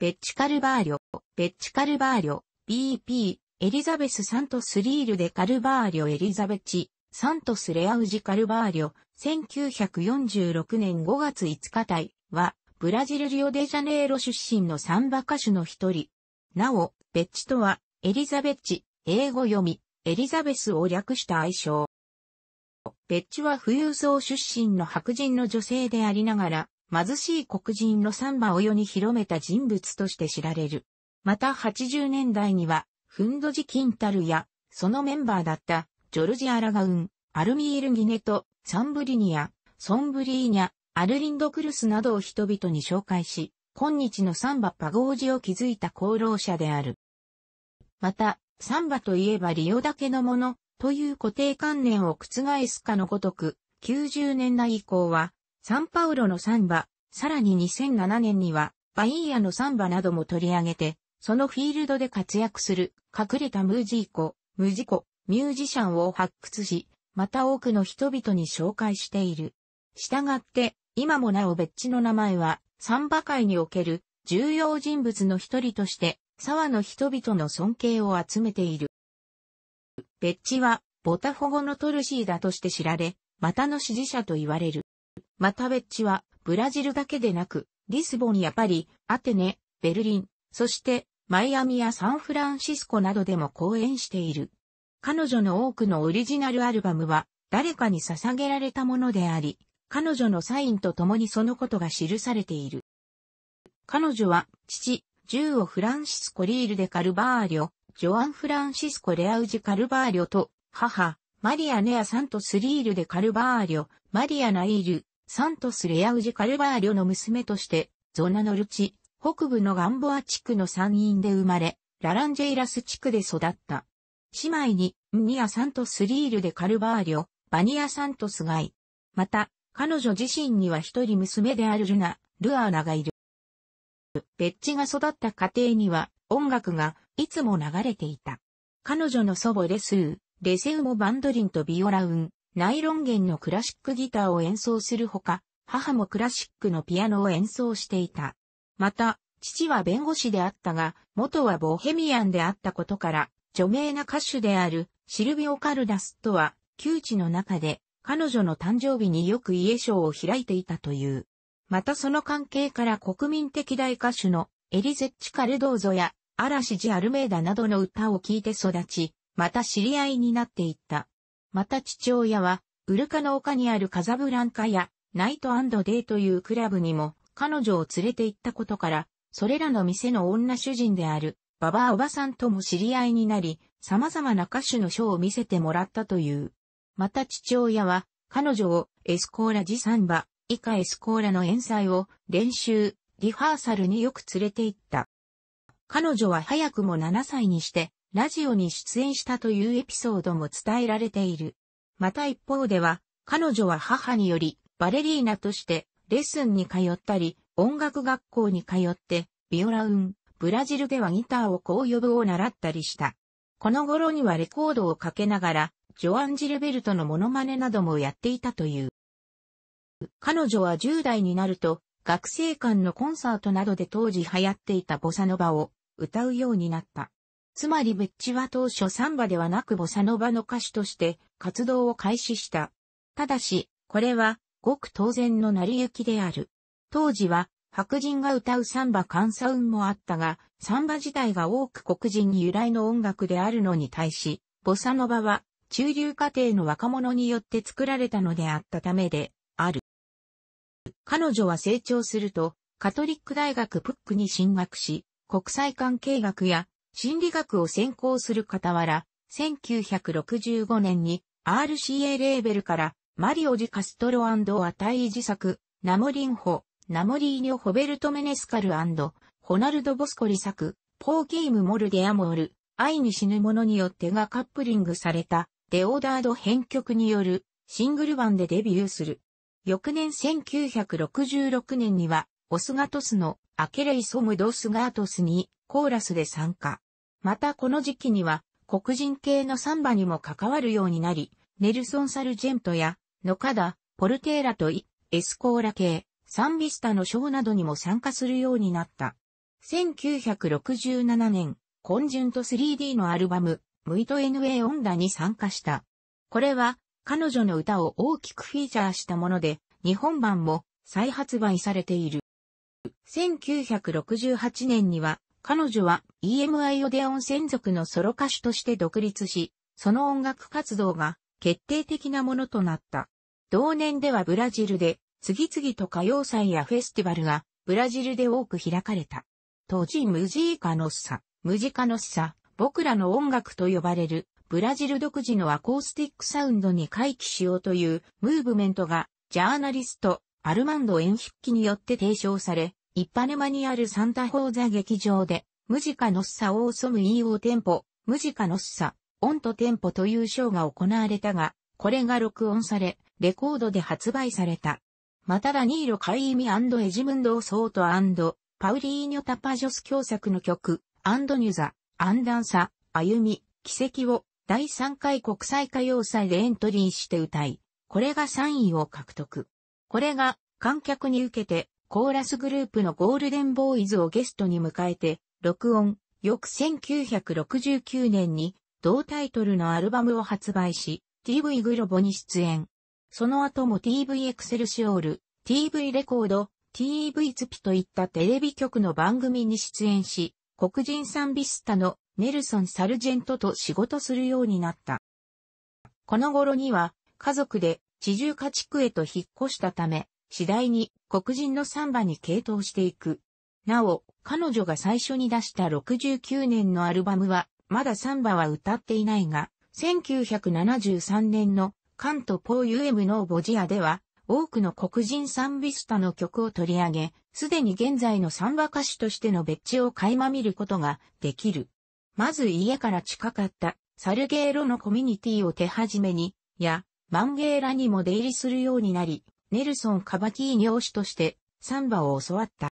ベッチカルバーリョ、ベッチカルバーリョ、BP、エリザベス・サントス・リール・でカルバーリョ・エリザベチ、サントス・レアウジ・カルバーリョ、1946年5月5日隊は、ブラジル・リオデジャネイロ出身のサンバ歌手の一人。なお、ベッチとは、エリザベッチ、英語読み、エリザベスを略した愛称。ベッチは富裕層出身の白人の女性でありながら、貧しい黒人のサンバを世に広めた人物として知られる。また80年代には、フンドジ・キンタルや、そのメンバーだったジョルジ・アラガウン、アルミール・ギネと、サンブリニア、ソンブリーニャ、アルリンド・クルスなどを人々に紹介し、今日のサンバパゴージを築いた功労者である。また、サンバといえばリオだけのもの、という固定観念を覆すかのごとく、90年代以降は、サンパウロのサンバ、さらに2007年には、バイーヤのサンバなども取り上げて、そのフィールドで活躍する、隠れたムージーコ、ムジコ、ミュージシャンを発掘し、また多くの人々に紹介している。したがって、今もなおベッチの名前は、サンバ界における重要人物の一人として、沢の人々の尊敬を集めている。ベッチは、ボタフォゴのトルシーだとして知られ、またの支持者と言われる。またウェッジは、ブラジルだけでなく、リスボンやパリ、アテネ、ベルリン、そしてマイアミやサンフランシスコなどでも公演している。彼女の多くのオリジナルアルバムは誰かに捧げられたものであり、彼女のサインと共にそのことが記されている。彼女は父、ジュオ・フランシスコ・リール・デ・カルバーリョ、ジョアン・フランシスコ・レアウジ・カルバーリョと母、マリアネア・サントス・リール・でカルバーリョ、マリア・ナイール、サントス・レアウジ・カルバーリョの娘として、ゾナノルチ、北部のガンボア地区の山陰で生まれ、ラランジェイラス地区で育った。姉妹に、ニア・サントス・リール・でカルバーリョ、バニア・サントス・ガイ。また、彼女自身には一人娘であるルナ、ルアーナがいる。ベッチが育った家庭には音楽がいつも流れていた。彼女の祖母レスー、レセウモバンドリンとビオラウン、ナイロン弦のクラシックギターを演奏するほか、母もクラシックのピアノを演奏していた。また、父は弁護士であったが、元はボヘミアンであったことから、著名な歌手であるシルビオ・カルダスとは、旧地の中で、彼女の誕生日によく家賞を開いていたという。またその関係から国民的大歌手のエリゼッチ・カルドーゾや、嵐ジ・アルメーダなどの歌を聴いて育ち、また知り合いになっていった。また父親は、ウルカの丘にあるカザブランカや、ナイトデイというクラブにも、彼女を連れて行ったことから、それらの店の女主人である、ババアおばさんとも知り合いになり、様々な歌手のショーを見せてもらったという。また父親は、彼女をエスコーラサン馬、以下エスコーラの演奏を練習、リハーサルによく連れて行った。彼女は早くも7歳にして、ラジオに出演したというエピソードも伝えられている。また一方では、彼女は母により、バレリーナとして、レッスンに通ったり、音楽学校に通って、ビオラウン、ブラジルではギターをこう呼ぶを習ったりした。この頃にはレコードをかけながら、ジョアン・ジルベルトのモノマネなどもやっていたという。彼女は10代になると、学生間のコンサートなどで当時流行っていたボサノバを歌うようになった。つまりベッチは当初サンバではなくボサノバの歌手として活動を開始した。ただし、これはごく当然の成り行きである。当時は白人が歌うサンバ関サウンもあったが、サンバ自体が多く黒人に由来の音楽であるのに対し、ボサノバは中流家庭の若者によって作られたのであったためで、ある。彼女は成長すると、カトリック大学プックに進学し、国際関係学や心理学を専攻する傍ら、1965年に RCA レーベルからマリオ・ジ・カストロアタイ自作、ナモリンホ、ナモリーニョ・ホベルト・メネスカルホナルド・ボスコリ作、ポーキーム・モルデアモール、愛に死ぬ者によってがカップリングされた、デオーダード編曲によるシングル版でデビューする。翌年1966年には、オスガトスのアケレイ・ソム・ド・スガートスにコーラスで参加。またこの時期には黒人系のサンバにも関わるようになり、ネルソン・サルジェントや、ノカダ、ポルテーラとイ、エスコーラ系、サンビスタのショーなどにも参加するようになった。1967年、コンジュント 3D のアルバム、ムイト・エヌ・エイ・オンダに参加した。これは、彼女の歌を大きくフィーチャーしたもので、日本版も再発売されている。1968年には、彼女は EMI オデオン専属のソロ歌手として独立し、その音楽活動が決定的なものとなった。同年ではブラジルで次々と歌謡祭やフェスティバルがブラジルで多く開かれた。当時ムジーカノッサ、ムジカノッサ、僕らの音楽と呼ばれるブラジル独自のアコースティックサウンドに回帰しようというムーブメントがジャーナリストアルマンド・エンヒッキによって提唱され、一般沼にあるサンタホーザ劇場で、ムジカノッサオーソムイーオーテンポ、ムジカノッサ、オントンポというショーが行われたが、これが録音され、レコードで発売された。またラニーロ・カイーミエジムンド・オ・ソートアンド、パウリーニョ・タパジョス共作の曲、アンドニュザ、アンダンサ、歩み、奇跡を第3回国際歌謡祭でエントリーして歌い、これが3位を獲得。これが観客に受けてコーラスグループのゴールデンボーイズをゲストに迎えて、録音、翌1969年に、同タイトルのアルバムを発売し、TV グロボに出演。その後も TV エクセルシオール、TV レコード、TV ツピといったテレビ局の番組に出演し、黒人サンビスタのネルソン・サルジェントと仕事するようになった。この頃には、家族で地中家地区へと引っ越したため、次第に黒人のサンバに傾倒していく。なお、彼女が最初に出した69年のアルバムは、まだサンバは歌っていないが、1973年のカント・ポー・ユエムのボジアでは、多くの黒人サンビスタの曲を取り上げ、すでに現在のサンバ歌手としての別地を垣間見ることができる。まず家から近かったサルゲーロのコミュニティを手始めに、や、マンゲーラにも出入りするようになり、ネルソン・カバティーニョー氏として、サンバを教わった。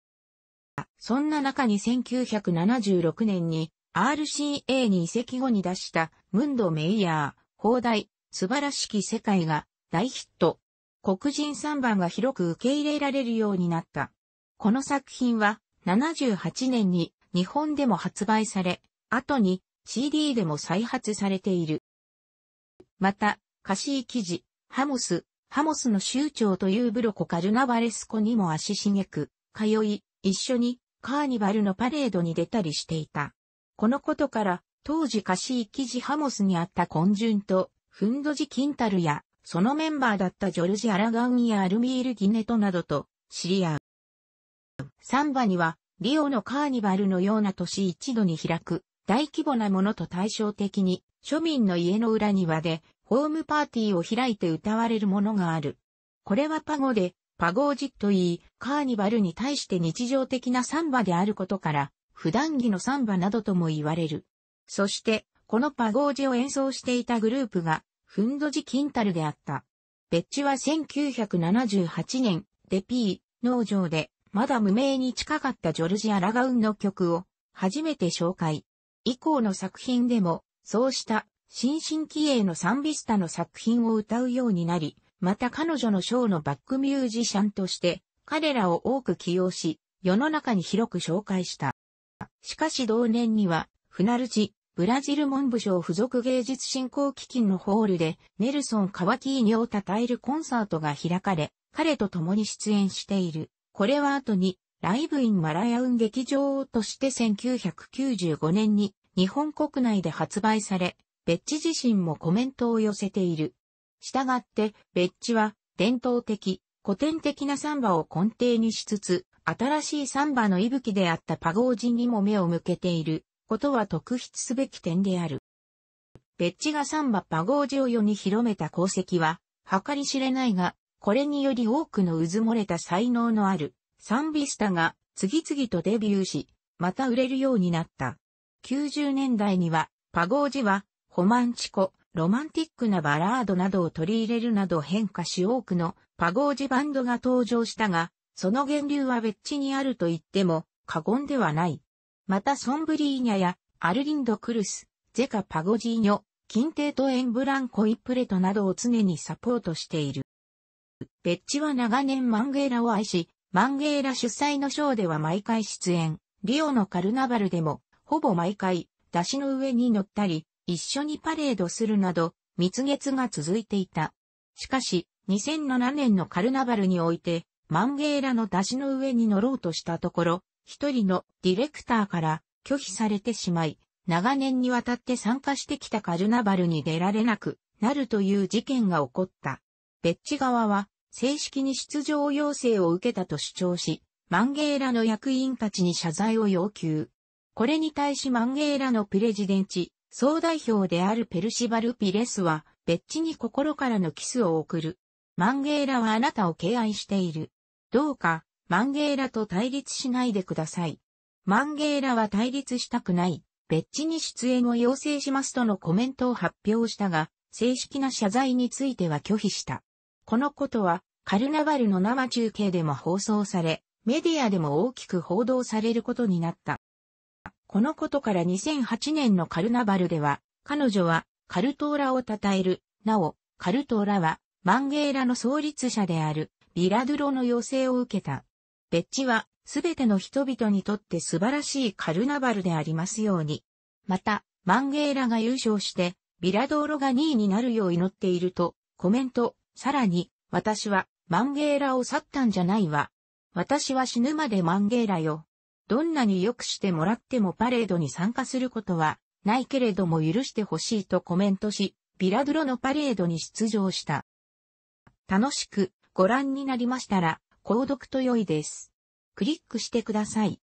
そんな中に1976年に RCA に移籍後に出したムンド・メイヤー、放題、素晴らしき世界が大ヒット。黒人サンバが広く受け入れられるようになった。この作品は78年に日本でも発売され、後に CD でも再発されている。また、歌詞記事、ハモス、ハモスの州長というブロコカルナバレスコにも足しげく、通い、一緒にカーニバルのパレードに出たりしていた。このことから、当時カシー記事ハモスにあったュンと、フンドジ・キンタルや、そのメンバーだったジョルジ・アラガウンやアルミール・ギネトなどと知り合う。サンバには、リオのカーニバルのような年一度に開く、大規模なものと対照的に、庶民の家の裏庭でホームパーティーを開いて歌われるものがある。これはパゴで、パゴージッといい、カーニバルに対して日常的なサンバであることから、普段着のサンバなどとも言われる。そして、このパゴージを演奏していたグループが、フンドジ・キンタルであった。ベッチは1978年、デピー、農場で、まだ無名に近かったジョルジ・アラガウンの曲を、初めて紹介。以降の作品でも、そうした新進気鋭のサンビスタの作品を歌うようになり、また彼女のショーのバックミュージシャンとして、彼らを多く起用し、世の中に広く紹介した。しかし同年には、フナルチ、ブラジル文部省附属芸術振興基金のホールで、ネルソン・カワキーニを称えるコンサートが開かれ、彼と共に出演している。これは後に、ライブインマラヤウン劇場として1995年に日本国内で発売され、ベッチ自身もコメントを寄せている。したがって、ベッチは伝統的、古典的なサンバを根底にしつつ、新しいサンバの息吹であったパゴージにも目を向けていることは特筆すべき点である。ベッチがサンバパゴージを世に広めた功績は、計り知れないが、これにより多くの渦漏れた才能のあるサンビスタが次々とデビューし、また売れるようになった。90年代には、パゴージはホマンチコ、ロマンティックなバラードなどを取り入れるなど変化し多くのパゴージバンドが登場したが、その源流は別地にあると言っても過言ではない。またソンブリーニャやアルリンド・クルス、ゼカ・パゴジーニョ、金帝とエンブランコ・イプレトなどを常にサポートしている。別地は長年マンゲーラを愛し、マンゲーラ主催のショーでは毎回出演、リオのカルナバルでも、ほぼ毎回、出汁の上に乗ったり、一緒にパレードするなど、蜜月が続いていた。しかし、2007年のカルナバルにおいて、マンゲーラの出汁の上に乗ろうとしたところ、一人のディレクターから拒否されてしまい、長年にわたって参加してきたカルナバルに出られなくなるという事件が起こった。ベッチ側は正式に出場要請を受けたと主張し、マンゲーラの役員たちに謝罪を要求。これに対しマンゲーラのプレジデンチ、総代表であるペルシバル・ピレスは、ベッチに心からのキスを送る。マンゲーラはあなたを敬愛している。どうか、マンゲーラと対立しないでください。マンゲーラは対立したくない。別チに出演を要請しますとのコメントを発表したが、正式な謝罪については拒否した。このことは、カルナバルの生中継でも放送され、メディアでも大きく報道されることになった。このことから2008年のカルナバルでは、彼女はカルトーラを称える。なお、カルトーラはマンゲーラの創立者であるビラドゥロの要請を受けた。別地はすべての人々にとって素晴らしいカルナバルでありますように。また、マンゲーラが優勝して、ビラドーロが2位になるよう祈っていると、コメント、さらに、私は、マンゲーラを去ったんじゃないわ。私は死ぬまでマンゲーラよ。どんなに良くしてもらってもパレードに参加することはないけれども許してほしいとコメントし、ビラドロのパレードに出場した。楽しくご覧になりましたら、購読と良いです。クリックしてください。